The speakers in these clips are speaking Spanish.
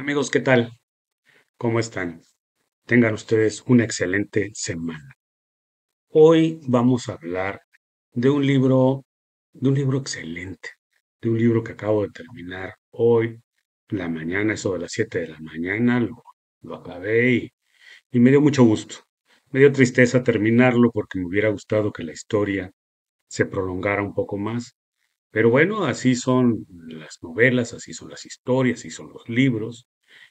Amigos, ¿qué tal? ¿Cómo están? Tengan ustedes una excelente semana. Hoy vamos a hablar de un libro, de un libro excelente, de un libro que acabo de terminar hoy, la mañana, eso de las 7 de la mañana, lo, acabé y me dio mucho gusto. Me dio tristeza terminarlo porque me hubiera gustado que la historia se prolongara un poco más, pero bueno, así son las novelas, así son las historias, así son los libros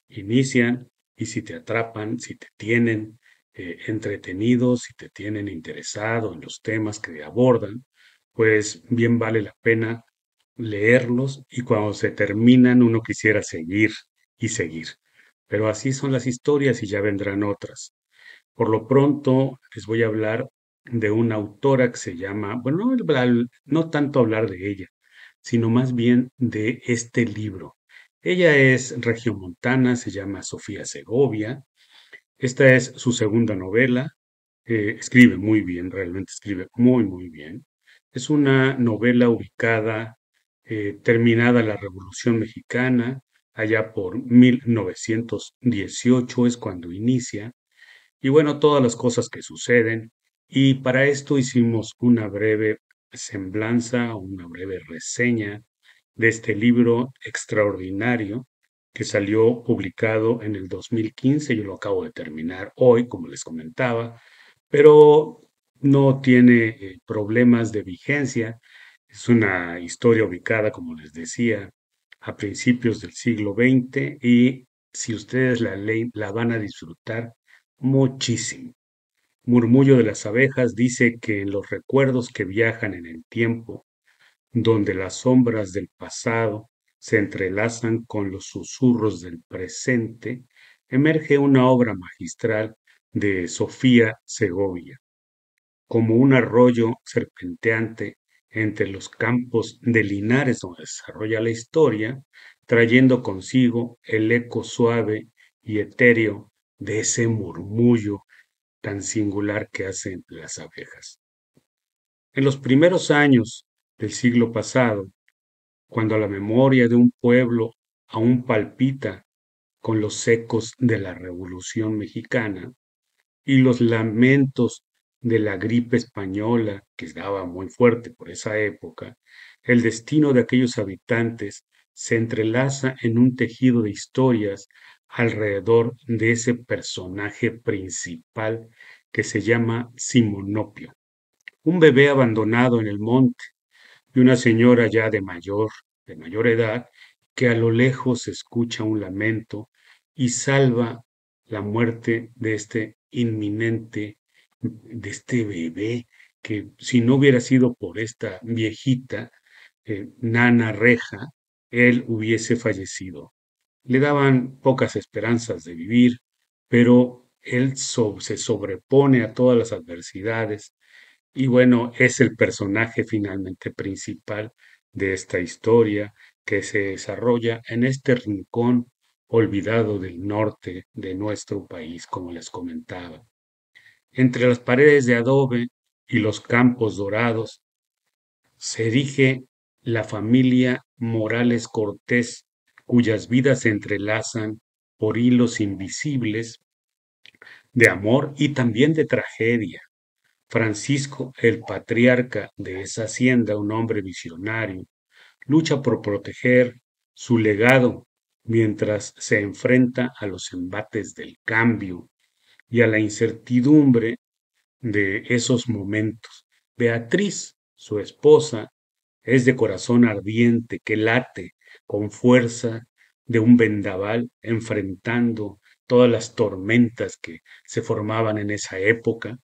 inician y si te atrapan, si te tienen eh, entretenido, si te tienen interesado en los temas que abordan, pues bien vale la pena leerlos y cuando se terminan uno quisiera seguir y seguir. Pero así son las historias y ya vendrán otras. Por lo pronto les voy a hablar de una autora que se llama, bueno, no tanto hablar de ella, sino más bien de este libro. Ella es regiomontana, se llama Sofía Segovia. Esta es su segunda novela. Eh, escribe muy bien, realmente escribe muy, muy bien. Es una novela ubicada, eh, terminada la Revolución Mexicana, allá por 1918 es cuando inicia. Y bueno, todas las cosas que suceden. Y para esto hicimos una breve semblanza, una breve reseña de este libro extraordinario que salió publicado en el 2015. Yo lo acabo de terminar hoy, como les comentaba, pero no tiene eh, problemas de vigencia. Es una historia ubicada, como les decía, a principios del siglo XX y si ustedes la leen, la van a disfrutar muchísimo. Murmullo de las abejas dice que en los recuerdos que viajan en el tiempo donde las sombras del pasado se entrelazan con los susurros del presente, emerge una obra magistral de Sofía Segovia, como un arroyo serpenteante entre los campos de Linares donde desarrolla la historia, trayendo consigo el eco suave y etéreo de ese murmullo tan singular que hacen las abejas. En los primeros años del siglo pasado, cuando la memoria de un pueblo aún palpita con los ecos de la Revolución Mexicana y los lamentos de la gripe española, que estaba muy fuerte por esa época, el destino de aquellos habitantes se entrelaza en un tejido de historias alrededor de ese personaje principal que se llama Simonopio, un bebé abandonado en el monte, de una señora ya de mayor, de mayor edad, que a lo lejos escucha un lamento y salva la muerte de este inminente, de este bebé, que si no hubiera sido por esta viejita, eh, nana reja, él hubiese fallecido. Le daban pocas esperanzas de vivir, pero él se sobrepone a todas las adversidades, y bueno, es el personaje finalmente principal de esta historia que se desarrolla en este rincón olvidado del norte de nuestro país, como les comentaba. Entre las paredes de adobe y los campos dorados se erige la familia Morales Cortés, cuyas vidas se entrelazan por hilos invisibles de amor y también de tragedia. Francisco, el patriarca de esa hacienda, un hombre visionario, lucha por proteger su legado mientras se enfrenta a los embates del cambio y a la incertidumbre de esos momentos. Beatriz, su esposa, es de corazón ardiente que late con fuerza de un vendaval enfrentando todas las tormentas que se formaban en esa época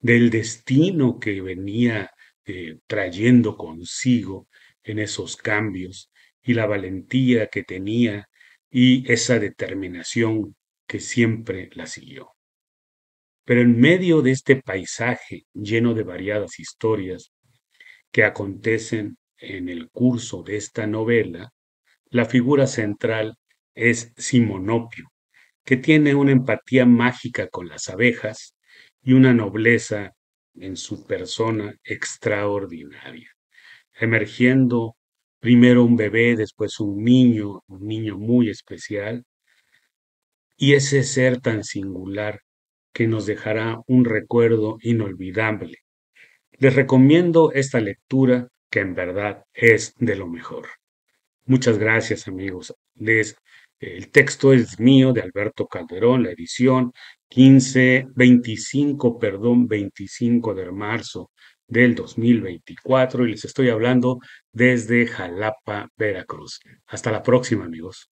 del destino que venía eh, trayendo consigo en esos cambios y la valentía que tenía y esa determinación que siempre la siguió. Pero en medio de este paisaje lleno de variadas historias que acontecen en el curso de esta novela, la figura central es Simonopio, que tiene una empatía mágica con las abejas y una nobleza en su persona extraordinaria, emergiendo primero un bebé, después un niño, un niño muy especial, y ese ser tan singular que nos dejará un recuerdo inolvidable. Les recomiendo esta lectura que en verdad es de lo mejor. Muchas gracias amigos. Les, el texto es mío de Alberto Calderón, la edición 15, 25, perdón, 25 de marzo del 2024 y les estoy hablando desde Jalapa, Veracruz. Hasta la próxima, amigos.